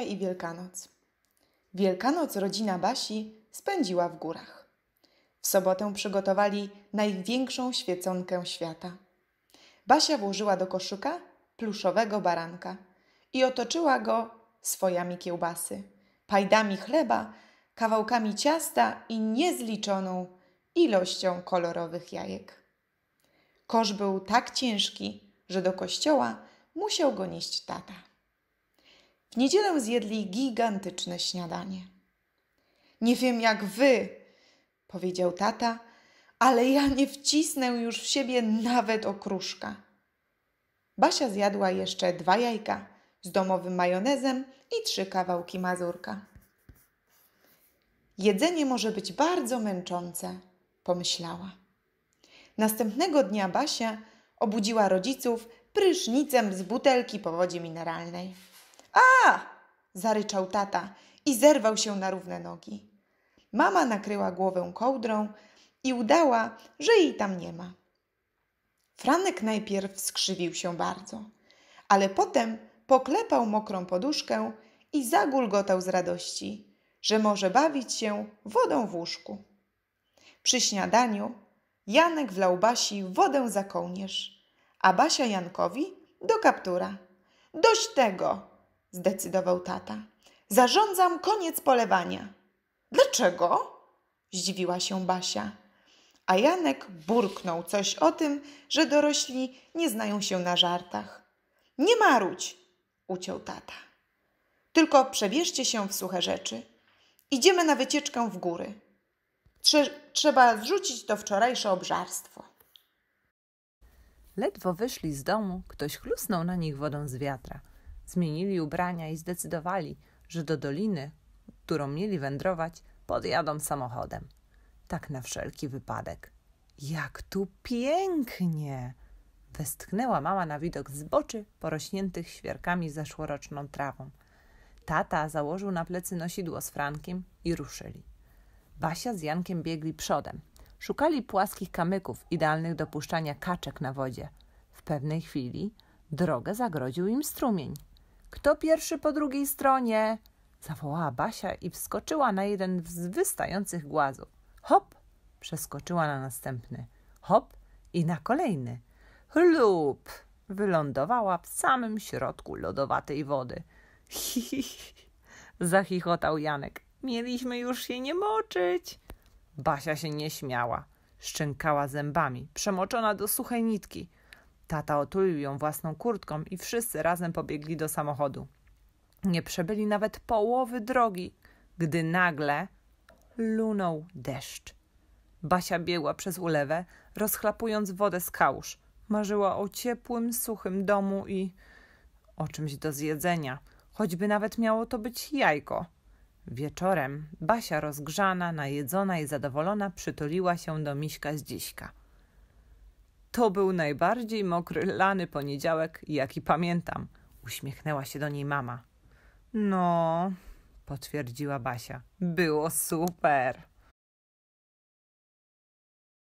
i Wielkanoc. Wielkanoc rodzina Basi spędziła w górach. W sobotę przygotowali największą świeconkę świata. Basia włożyła do koszyka pluszowego baranka i otoczyła go swojami kiełbasy, pajdami chleba, kawałkami ciasta i niezliczoną ilością kolorowych jajek. Kosz był tak ciężki, że do kościoła musiał go nieść tata. W niedzielę zjedli gigantyczne śniadanie. Nie wiem jak wy, powiedział tata, ale ja nie wcisnę już w siebie nawet okruszka. Basia zjadła jeszcze dwa jajka z domowym majonezem i trzy kawałki mazurka. Jedzenie może być bardzo męczące, pomyślała. Następnego dnia Basia obudziła rodziców prysznicem z butelki po wodzie mineralnej. A! zaryczał tata i zerwał się na równe nogi. Mama nakryła głowę kołdrą i udała, że jej tam nie ma. Franek najpierw skrzywił się bardzo, ale potem poklepał mokrą poduszkę i zagulgotał z radości, że może bawić się wodą w łóżku. Przy śniadaniu Janek wlał Basi wodę za kołnierz, a Basia Jankowi do kaptura. Dość tego, zdecydował tata. Zarządzam koniec polewania. Dlaczego? zdziwiła się Basia. A Janek burknął coś o tym, że dorośli nie znają się na żartach. Nie marudź, uciął tata. Tylko przebierzcie się w suche rzeczy. Idziemy na wycieczkę w góry. Trze trzeba zrzucić to wczorajsze obżarstwo. Ledwo wyszli z domu, ktoś chlusnął na nich wodą z wiatra – zmienili ubrania i zdecydowali, że do doliny, którą mieli wędrować, podjadą samochodem. Tak na wszelki wypadek. Jak tu pięknie! Westchnęła mama na widok zboczy porośniętych świerkami zeszłoroczną trawą. Tata założył na plecy nosidło z Frankiem i ruszyli. Basia z Jankiem biegli przodem. Szukali płaskich kamyków idealnych do puszczania kaczek na wodzie. W pewnej chwili drogę zagrodził im strumień. Kto pierwszy po drugiej stronie? zawołała Basia i wskoczyła na jeden z wystających głazów. Hop! przeskoczyła na następny. Hop! i na kolejny. Chlup! wylądowała w samym środku lodowatej wody. Hi, hi, hi, zachichotał Janek. Mieliśmy już się nie moczyć. Basia się nie śmiała. Szczękała zębami, przemoczona do suchej nitki. Tata otulił ją własną kurtką i wszyscy razem pobiegli do samochodu. Nie przebyli nawet połowy drogi, gdy nagle lunął deszcz. Basia biegła przez ulewę, rozchlapując wodę z kałuż. Marzyła o ciepłym, suchym domu i o czymś do zjedzenia, choćby nawet miało to być jajko. Wieczorem Basia rozgrzana, najedzona i zadowolona przytuliła się do miśka z dziśka. To był najbardziej mokry lany poniedziałek, jaki pamiętam. Uśmiechnęła się do niej mama. No, potwierdziła Basia. Było super.